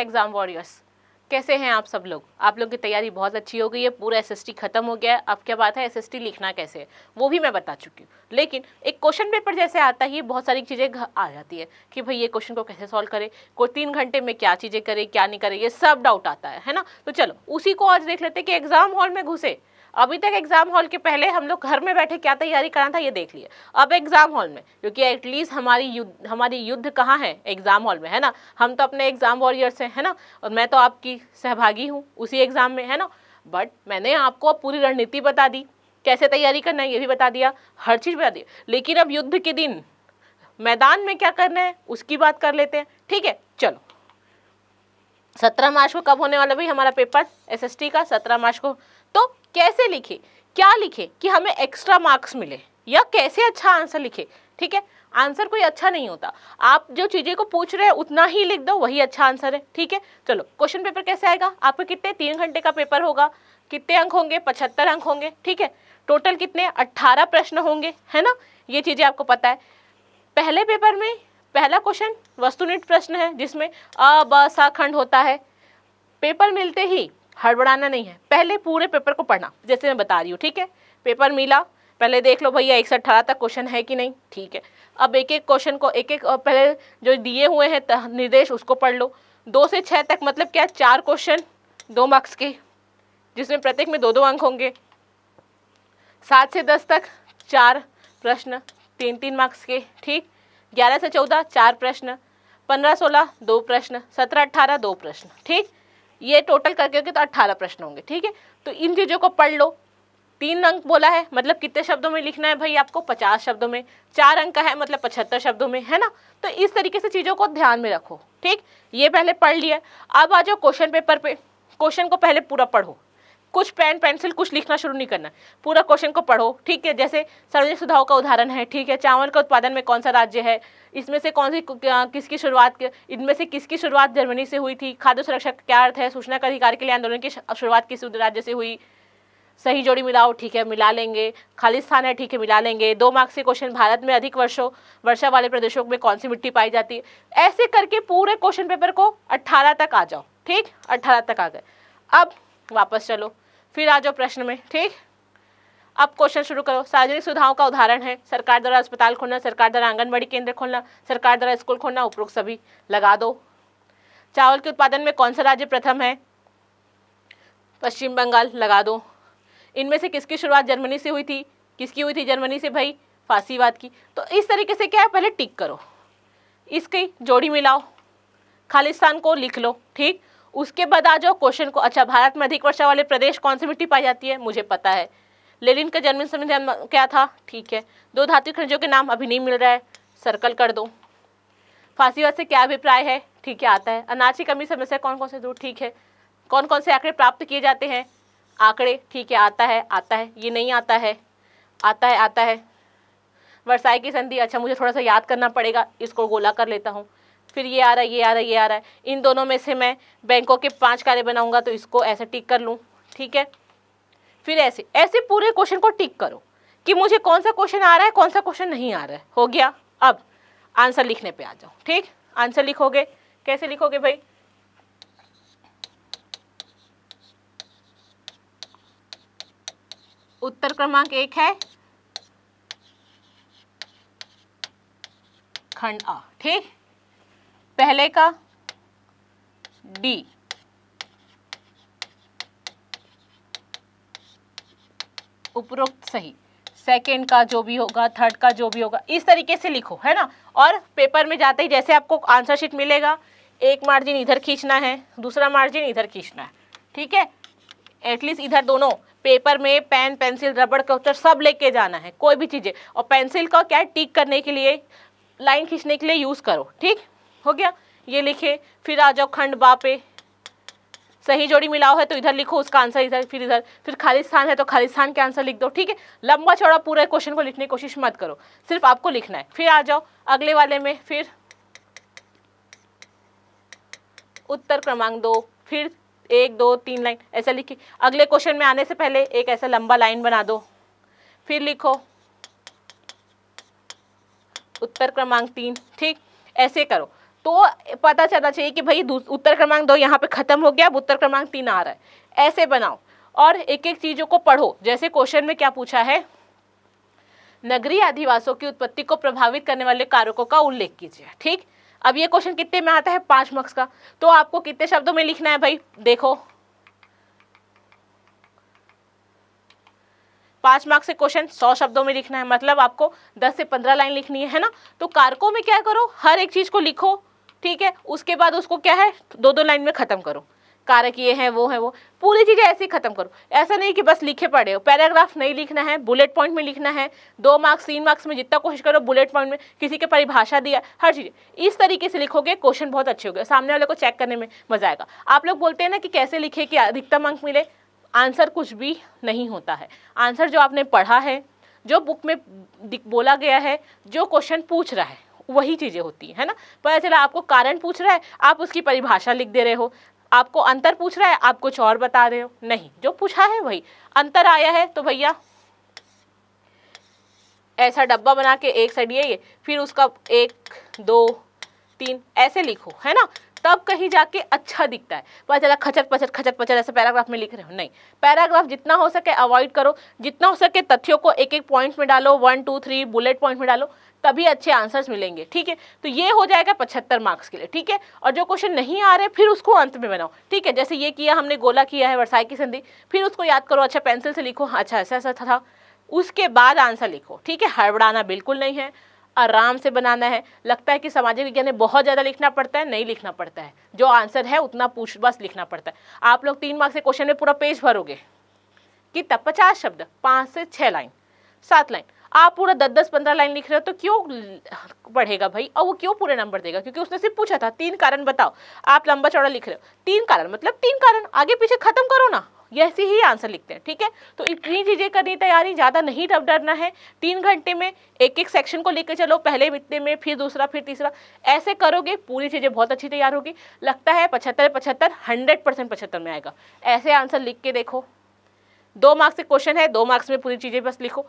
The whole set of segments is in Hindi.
एग्ज़ाम वॉरियर्स कैसे हैं आप सब लोग आप लोग की तैयारी बहुत अच्छी हो गई है पूरा एसएसटी खत्म हो गया है अब क्या बात है एसएसटी लिखना कैसे है वो भी मैं बता चुकी हूँ लेकिन एक क्वेश्चन पेपर जैसे आता ही बहुत सारी चीज़ें आ जाती है कि भाई ये क्वेश्चन को कैसे सॉल्व करें कोई तीन घंटे में क्या चीज़ें करे क्या नहीं करे ये सब डाउट आता है है ना तो चलो उसी को आज देख लेते कि एग्ज़ाम हॉल में घुसे अभी तक एग्जाम हॉल के पहले हम लोग घर में बैठे क्या तैयारी करना था ये देख लिए अब एग्जाम हॉल में क्योंकि एटलीस्ट हमारी युद्ध हमारी युद्ध कहाँ है एग्जाम हॉल में है ना हम तो अपने एग्जाम वॉरियर्स हैं है ना और मैं तो आपकी सहभागी हूँ उसी एग्जाम में है ना बट मैंने आपको पूरी रणनीति बता दी कैसे तैयारी करना है ये भी बता दिया हर चीज़ बता दी लेकिन अब युद्ध के दिन मैदान में क्या करना है उसकी बात कर लेते हैं ठीक है चलो सत्रह मार्च को कब होने वाला भाई हमारा पेपर एसएसटी का सत्रह मार्च को तो कैसे लिखे क्या लिखे कि हमें एक्स्ट्रा मार्क्स मिले या कैसे अच्छा आंसर लिखे ठीक है आंसर कोई अच्छा नहीं होता आप जो चीज़ें को पूछ रहे हैं उतना ही लिख दो वही अच्छा आंसर है ठीक है चलो क्वेश्चन पेपर कैसे आएगा आपके कितने तीन घंटे का पेपर होगा कितने अंक होंगे पचहत्तर अंक होंगे ठीक है टोटल कितने अट्ठारह प्रश्न होंगे है ना ये चीज़ें आपको पता है पहले पेपर में पहला क्वेश्चन वस्तुनिट प्रश्न है जिसमें अ ब सा खंड होता है पेपर मिलते ही हड़बड़ाना नहीं है पहले पूरे पेपर को पढ़ना जैसे मैं बता रही हूँ ठीक है पेपर मिला पहले देख लो भैया एक से अठारह तक क्वेश्चन है कि नहीं ठीक है अब एक एक क्वेश्चन को एक एक पहले जो दिए हुए हैं निर्देश उसको पढ़ लो दो से छः तक मतलब क्या चार क्वेश्चन दो मार्क्स के जिसमें प्रत्येक में दो दो अंक होंगे सात से दस तक चार प्रश्न तीन तीन मार्क्स के ठीक ग्यारह से चौदह चार प्रश्न पंद्रह सोलह दो प्रश्न सत्रह अट्ठारह दो प्रश्न ठीक ये टोटल करके होंगे तो अट्ठारह प्रश्न होंगे ठीक है तो इन चीज़ों को पढ़ लो तीन अंक बोला है मतलब कितने शब्दों में लिखना है भाई आपको पचास शब्दों में चार अंक का है मतलब पचहत्तर शब्दों में है ना तो इस तरीके से चीज़ों को ध्यान में रखो ठीक ये पहले पढ़ लिया अब आ जाओ क्वेश्चन पेपर पे क्वेश्चन को पहले पूरा पढ़ो कुछ पेन पेंसिल कुछ लिखना शुरू नहीं करना पूरा क्वेश्चन को पढ़ो ठीक है जैसे सार्वजनिक सुधाओं का उदाहरण है ठीक है चावल का उत्पादन में कौन सा राज्य है इसमें से कौन सी किसकी शुरुआत इनमें से किसकी शुरुआत जर्मनी से हुई थी खाद्य सुरक्षा का क्या अर्थ है सूचना का अधिकार के लिए आंदोलन की शुरुआत किस राज्य से हुई सही जोड़ी मिलाओ ठीक है मिला लेंगे खालिस्तान है ठीक है मिला लेंगे दो मार्क्स के क्वेश्चन भारत में अधिक वर्षों वर्षा वाले प्रदेशों में कौन सी मिट्टी पाई जाती है ऐसे करके पूरे क्वेश्चन पेपर को 18 तक आ जाओ ठीक 18 तक आ गए अब वापस चलो फिर आ जाओ प्रश्न में ठीक अब क्वेश्चन शुरू करो सार्वजनिक सुविधाओं का उदाहरण है सरकार द्वारा अस्पताल खोलना सरकार द्वारा आंगनबाड़ी केंद्र खोलना सरकार द्वारा स्कूल खोलना उपरोक्त सभी लगा दो चावल के उत्पादन में कौन सा राज्य प्रथम है पश्चिम बंगाल लगा दो इनमें से किसकी शुरुआत जर्मनी से हुई थी किसकी हुई थी जर्मनी से भाई फांसीवाद की तो इस तरीके से क्या है पहले टिक करो इसकी जोड़ी मिलाओ खालिस्तान को लिख लो ठीक उसके बाद आ जाओ क्वेश्चन को अच्छा भारत में अधिक वर्षा वाले प्रदेश कौन सी मिट्टी पाई जाती है मुझे पता है लेलिन का जन्म समय क्या था ठीक है दो धातु खनिजों के नाम अभी नहीं मिल रहा है सर्कल कर दो फांसीवाद से क्या अभिप्राय है ठीक है आता है अनाज की कमी समस्या कौन कौन से दूर ठीक है कौन कौन से आंकड़े प्राप्त किए जाते हैं आंकड़े ठीक है आता है आता है ये नहीं आता है आता है आता है वर्षाई की संधि अच्छा मुझे थोड़ा सा याद करना पड़ेगा इसको गोला कर लेता हूँ फिर ये आ रहा है ये आ रहा है ये आ रहा है इन दोनों में से मैं बैंकों के पांच कार्य बनाऊंगा तो इसको ऐसे टिक कर लूँ ठीक है फिर ऐसे ऐसे पूरे क्वेश्चन को टिक करो कि मुझे कौन सा क्वेश्चन आ रहा है कौन सा क्वेश्चन नहीं आ रहा है हो गया अब आंसर लिखने पे आ जाओ ठीक आंसर लिखोगे कैसे लिखोगे भाई उत्तर क्रमांक एक है खंड आ ठीक पहले का डी उपरोक्त सही सेकेंड का जो भी होगा थर्ड का जो भी होगा इस तरीके से लिखो है ना और पेपर में जाते ही जैसे आपको आंसर शीट मिलेगा एक मार्जिन इधर खींचना है दूसरा मार्जिन इधर खींचना है ठीक है एटलीस्ट इधर दोनों पेपर में पेन पेंसिल रबड़ कटर सब लेके जाना है कोई भी चीज़ें और पेंसिल का क्या टिक करने के लिए लाइन खींचने के लिए यूज़ करो ठीक हो गया ये लिखे फिर आ जाओ खंड बा पे सही जोड़ी मिलाओ है तो इधर लिखो उसका आंसर इधर फिर इधर फिर खालिस्तान है तो खालिस्तान के आंसर लिख दो ठीक है लंबा चौड़ा पूरा क्वेश्चन को लिखने की कोशिश मत करो सिर्फ आपको लिखना है फिर आ जाओ अगले वाले में फिर उत्तर क्रमांक दो फिर एक दो तीन लाइन ऐसा लिखे अगले क्वेश्चन में आने से पहले एक ऐसा लंबा लाइन बना दो फिर लिखो उत्तर क्रमांक तीन ठीक ऐसे करो तो पता चलना चाहिए कि भाई उत्तर क्रमांक दो यहाँ पे खत्म हो गया अब उत्तर क्रमांक तीन आ रहा है ऐसे बनाओ और एक एक चीज़ों को पढ़ो जैसे क्वेश्चन में क्या पूछा है नगरीय आदिवासियों की उत्पत्ति को प्रभावित करने वाले कारकों का उल्लेख कीजिए ठीक अब ये क्वेश्चन कितने में आता है पांच मार्क्स का तो आपको कितने शब्दों में लिखना है भाई देखो पांच मार्क्स से क्वेश्चन सौ शब्दों में लिखना है मतलब आपको दस से पंद्रह लाइन लिखनी है, है ना तो कारकों में क्या करो हर एक चीज को लिखो ठीक है उसके बाद उसको क्या है दो दो लाइन में ख़त्म करो कारक ये हैं वो है वो पूरी चीज़ें ऐसे ही खत्म करो ऐसा नहीं कि बस लिखे पड़े हो पैराग्राफ नहीं लिखना है बुलेट पॉइंट में लिखना है दो मार्क्स तीन मार्क्स में जितना कोशिश करो बुलेट पॉइंट में किसी के परिभाषा दिया हर चीज़ इस तरीके से लिखोगे क्वेश्चन बहुत अच्छे हो गए सामने वाले को चेक करने में मजा आएगा आप लोग बोलते हैं ना कि कैसे लिखे कि अधिकतम अंक मिले आंसर कुछ भी नहीं होता है आंसर जो आपने पढ़ा है जो बुक में बोला गया है जो क्वेश्चन पूछ रहा है वही चीज़ें होती है ना पता चला आपको कारण पूछ रहा है आप उसकी परिभाषा लिख दे रहे हो आपको अंतर पूछ रहा है आप कुछ और बता रहे हो नहीं जो पूछा है वही अंतर आया है तो भैया ऐसा डब्बा बना के एक साइड ये फिर उसका एक दो तीन ऐसे लिखो है ना तब कहीं जाके अच्छा दिखता है पता चला खचर पचर खचर पचर ऐसे पैराग्राफ में लिख रहे हो नहीं पैराग्राफ जितना हो सके अवॉइड करो जितना हो सके तथ्यों को एक एक पॉइंट में डालो one two three bullet point में डालो तभी अच्छे आंसर्स मिलेंगे ठीक है तो ये हो जाएगा पचहत्तर मार्क्स के लिए ठीक है और जो क्वेश्चन नहीं आ रहे फिर उसको अंत में बनाओ ठीक है जैसे ये किया हमने गोला किया है वर्षाई की संधि फिर उसको याद करो अच्छा पेंसिल से लिखो हाँ, अच्छा ऐसा ऐसा था उसके बाद आंसर लिखो ठीक है हड़बड़ाना बिल्कुल नहीं है आराम से बनाना है लगता है कि सामाजिक विज्ञान में बहुत ज़्यादा लिखना पड़ता है नहीं लिखना पड़ता है जो आंसर है उतना पूछ बस लिखना पड़ता है आप लोग तीन मार्क्स के क्वेश्चन में पूरा पेज भरोगे कि तब पचास शब्द पाँच से छः लाइन सात लाइन आप पूरा दस दस पंद्रह लाइन लिख रहे हो तो क्यों बढ़ेगा भाई और वो क्यों पूरे नंबर देगा क्योंकि उसने सिर्फ पूछा था तीन कारण बताओ आप लंबा चौड़ा लिख रहे हो तीन कारण मतलब तीन कारण आगे पीछे खत्म करो ना ऐसे ही आंसर लिखते हैं ठीक है तो इतनी चीज़ें करनी तैयारी ज़्यादा नहीं डब डरना है तीन घंटे में एक एक सेक्शन को लेकर चलो पहले इतने में फिर दूसरा फिर तीसरा ऐसे करोगे पूरी चीज़ें बहुत अच्छी तैयार होगी लगता है पचहत्तर पचहत्तर हंड्रेड परसेंट पचहत्तर में आएगा ऐसे आंसर लिख के देखो दो मार्क्स से क्वेश्चन है दो मार्क्स में पूरी चीज़ें बस लिखो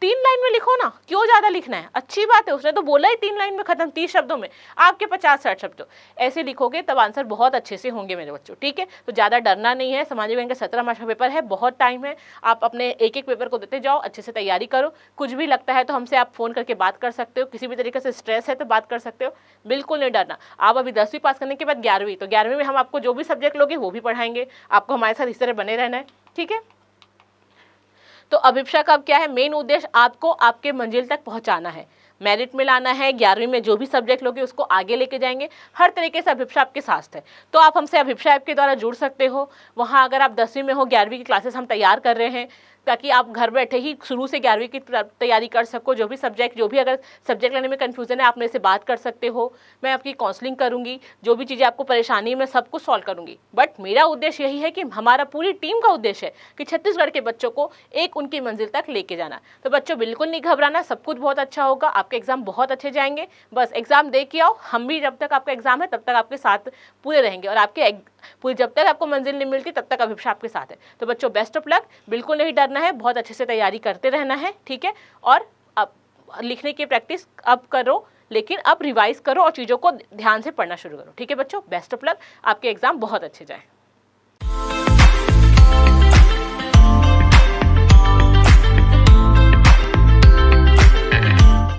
तीन लाइन में लिखो ना क्यों ज़्यादा लिखना है अच्छी बात है उसने तो बोला ही तीन लाइन में खत्म तीस शब्दों में आपके पचास साठ शब्दों ऐसे लिखोगे तब आंसर बहुत अच्छे से होंगे मेरे बच्चों ठीक है तो ज़्यादा डरना नहीं है समाज बैंक का सत्रह मार्च का पेपर है बहुत टाइम है आप अपने एक एक पेपर को देते जाओ अच्छे से तैयारी करो कुछ भी लगता है तो हमसे आप फ़ोन करके बात कर सकते हो किसी भी तरीके से स्ट्रेस है तो बात कर सकते हो बिल्कुल नहीं डरना आप अभी दसवीं पास करने के बाद ग्यारहवीं तो ग्यारहवीं में हम आपको जो भी सब्जेक्ट लोगे वो भी पढ़ाएंगे आपको हमारे साथ इस तरह बने रहना है ठीक है तो अभिप्सा का अब क्या है मेन उद्देश्य आपको आपके मंजिल तक पहुँचाना है मेरिट में लाना है ग्यारहवीं में जो भी सब्जेक्ट लोगे उसको आगे लेके जाएंगे हर तरीके से अभिप्सा आपके साथ है तो आप हमसे अभिप्सा ऐप के द्वारा जुड़ सकते हो वहाँ अगर आप दसवीं में हो ग्यारहवीं की क्लासेस हम तैयार कर रहे हैं ताकि आप घर बैठे ही शुरू से ग्यारहवीं की तैयारी कर सको जो भी सब्जेक्ट जो भी अगर सब्जेक्ट लेने में कन्फ्यूज़न है आप मेरे से बात कर सकते हो मैं आपकी काउंसलिंग करूँगी जो भी चीज़ें आपको परेशानी है मैं सब कुछ सॉल्व करूँगी बट मेरा उद्देश्य यही है कि हमारा पूरी टीम का उद्देश्य है कि छत्तीसगढ़ के बच्चों को एक उनकी मंजिल तक लेके जाना तो बच्चों बिल्कुल नहीं घबराना सब कुछ बहुत अच्छा होगा आपके एग्ज़ाम बहुत अच्छे जाएंगे बस एग्ज़ाम दे के आओ हम भी जब तक आपका एग्ज़ाम है तब तक आपके साथ पूरे रहेंगे और आपके पूरी जब तक आपको मंजिल नहीं मिलती तब तक अभिप्सा आपके साथ है तो बच्चों बेस्ट ऑफ लक बिल्कुल नहीं डरना है बहुत अच्छे से तैयारी करते रहना है ठीक है और अब लिखने की प्रैक्टिस अब करो लेकिन अब रिवाइज करो और चीज़ों को ध्यान से पढ़ना शुरू करो ठीक है बच्चों बेस्ट ऑफ लक आपके एग्जाम बहुत अच्छे जाएँ